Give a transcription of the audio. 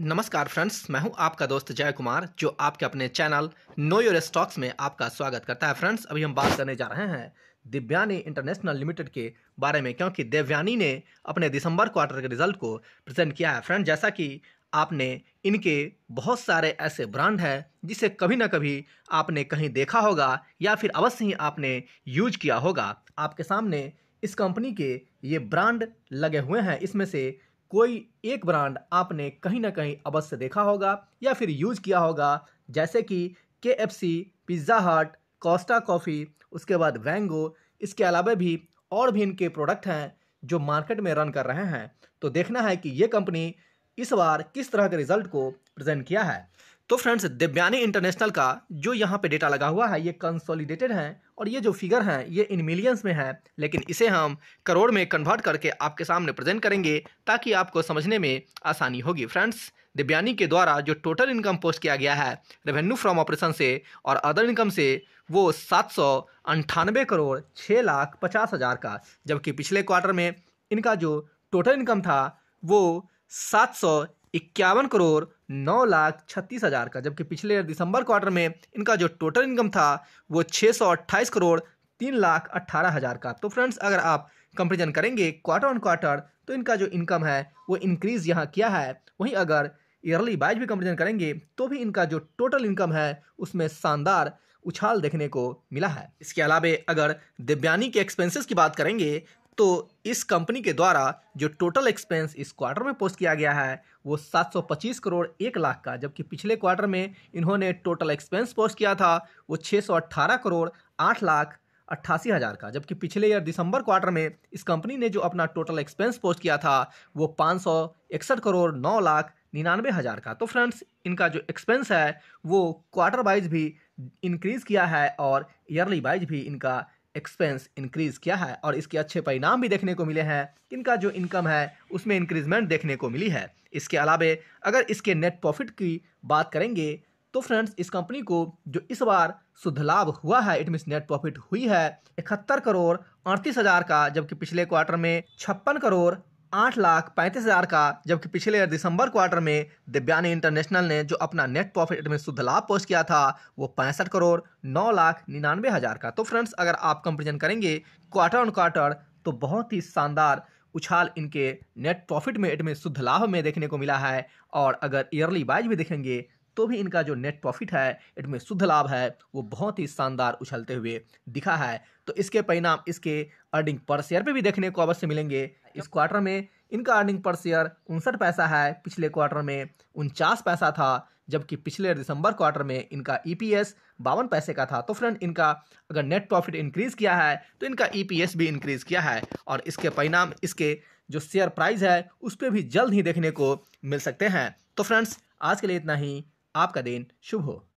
नमस्कार फ्रेंड्स मैं हूं आपका दोस्त जय कुमार जो आपके अपने चैनल नो योर स्टॉक्स में आपका स्वागत करता है फ्रेंड्स अभी हम बात करने जा रहे हैं दिव्यानी इंटरनेशनल लिमिटेड के बारे में क्योंकि दिव्यानी ने अपने दिसंबर क्वार्टर के रिजल्ट को प्रेजेंट किया है फ्रेंड जैसा कि आपने इनके बहुत सारे ऐसे ब्रांड हैं जिसे कभी ना कभी आपने कहीं देखा होगा या फिर अवश्य ही आपने यूज किया होगा आपके सामने इस कंपनी के ये ब्रांड लगे हुए हैं इसमें से कोई एक ब्रांड आपने कहीं ना कहीं अवश्य देखा होगा या फिर यूज किया होगा जैसे कि K F C pizza hut costa coffee उसके बाद वैंगो इसके अलावा भी और भी इनके प्रोडक्ट हैं जो मार्केट में रन कर रहे हैं तो देखना है कि ये कंपनी इस बार किस तरह के रिजल्ट को प्रेजेंट किया है तो फ्रेंड्स दिव्यानी इंटरनेशनल का जो यहाँ पे डेटा लगा हुआ है ये कंसोलिडेटेड है और ये जो फिगर हैं ये इन मिलियंस में है लेकिन इसे हम करोड़ में कन्वर्ट करके आपके सामने प्रेजेंट करेंगे ताकि आपको समझने में आसानी होगी फ्रेंड्स दिव्यानी के द्वारा जो टोटल इनकम पोस्ट किया गया है रेवेन्यू फ्रॉम ऑपरेशन से और अदर इनकम से वो सात सौ करोड़ छः लाख पचास हज़ार का जबकि पिछले क्वार्टर में इनका जो टोटल इनकम था वो सात सौ इक्यावन करोड़ नौ लाख छत्तीस हज़ार का जबकि पिछले दिसंबर क्वार्टर में इनका जो टोटल इनकम था वो छः सौ अट्ठाईस करोड़ तीन लाख अट्ठारह हज़ार का तो फ्रेंड्स अगर आप कंपेरिजन करेंगे क्वार्टर ऑन क्वार्टर तो इनका जो इनकम है वो इंक्रीज़ यहाँ किया है वहीं अगर ईयरली वाइज भी कंपेरिजन करेंगे तो भी इनका जो टोटल इनकम है उसमें शानदार उछाल देखने को मिला है इसके अलावा अगर दिव्यानी के एक्सपेंसेस की बात करेंगे तो इस कंपनी के द्वारा जो टोटल एक्सपेंस इस क्वार्टर में पोस्ट किया गया है वो 725 करोड़ एक लाख का जबकि पिछले क्वार्टर में इन्होंने टोटल एक्सपेंस पोस्ट किया था वो 618 करोड़ आठ लाख अट्ठासी हज़ार का जबकि पिछले ईयर दिसंबर क्वार्टर में इस कंपनी ने जो अपना टोटल एक्सपेंस पोस्ट किया था वो पाँच सौ इकसठ करोड़ नौ लाख निन्यानवे हज़ार का तो फ्रेंड्स इनका जो एक्सपेंस है वो क्वार्टर वाइज भी इंक्रीज़ किया है और ईयरली वाइज भी इनका एक्सपेंस इंक्रीज़ किया है और इसके अच्छे परिणाम भी देखने को मिले हैं इनका जो इनकम है उसमें इंक्रीजमेंट देखने को मिली है इसके अलावे अगर इसके नेट प्रॉफिट की बात करेंगे तो फ्रेंड्स इस कंपनी को जो इस बार शुद्ध लाभ हुआ है इट मीन नेट प्रॉफिट हुई है इकहत्तर करोड़ अड़तीस हज़ार का जबकि पिछले क्वार्टर में छप्पन करोड़ आठ लाख पैंतीस हजार का जबकि पिछले दिसंबर क्वार्टर में दिव्यानी इंटरनेशनल ने जो अपना नेट प्रॉफिट में शुद्ध लाभ पोस्ट किया था वो पैंसठ करोड़ नौ लाख निन्यानवे हजार का तो फ्रेंड्स अगर आप कंपेरिजन करेंगे क्वार्टर ऑन क्वार्टर तो बहुत ही शानदार उछाल इनके नेट प्रॉफिट में एडमिट शुद्ध लाभ में देखने को मिला है और अगर ईयरली वाइज भी देखेंगे तो भी इनका जो नेट प्रॉफिट है इनमें शुद्ध लाभ है वो बहुत ही शानदार उछलते हुए दिखा है तो इसके परिणाम इसके अर्निंग पर शेयर पे भी देखने को अवश्य मिलेंगे इस क्वार्टर में इनका अर्निंग पर शेयर उनसठ पैसा है पिछले क्वार्टर में उनचास पैसा था जबकि पिछले दिसंबर क्वार्टर में इनका ईपीएस e बावन पैसे का था तो फ्रेंड इनका अगर नेट प्रॉफिट इंक्रीज़ किया है तो इनका ईपीएस e भी इंक्रीज़ किया है और इसके परिणाम इसके जो शेयर प्राइस है उस पर भी जल्द ही देखने को मिल सकते हैं तो फ्रेंड्स आज के लिए इतना ही आपका दिन शुभ हो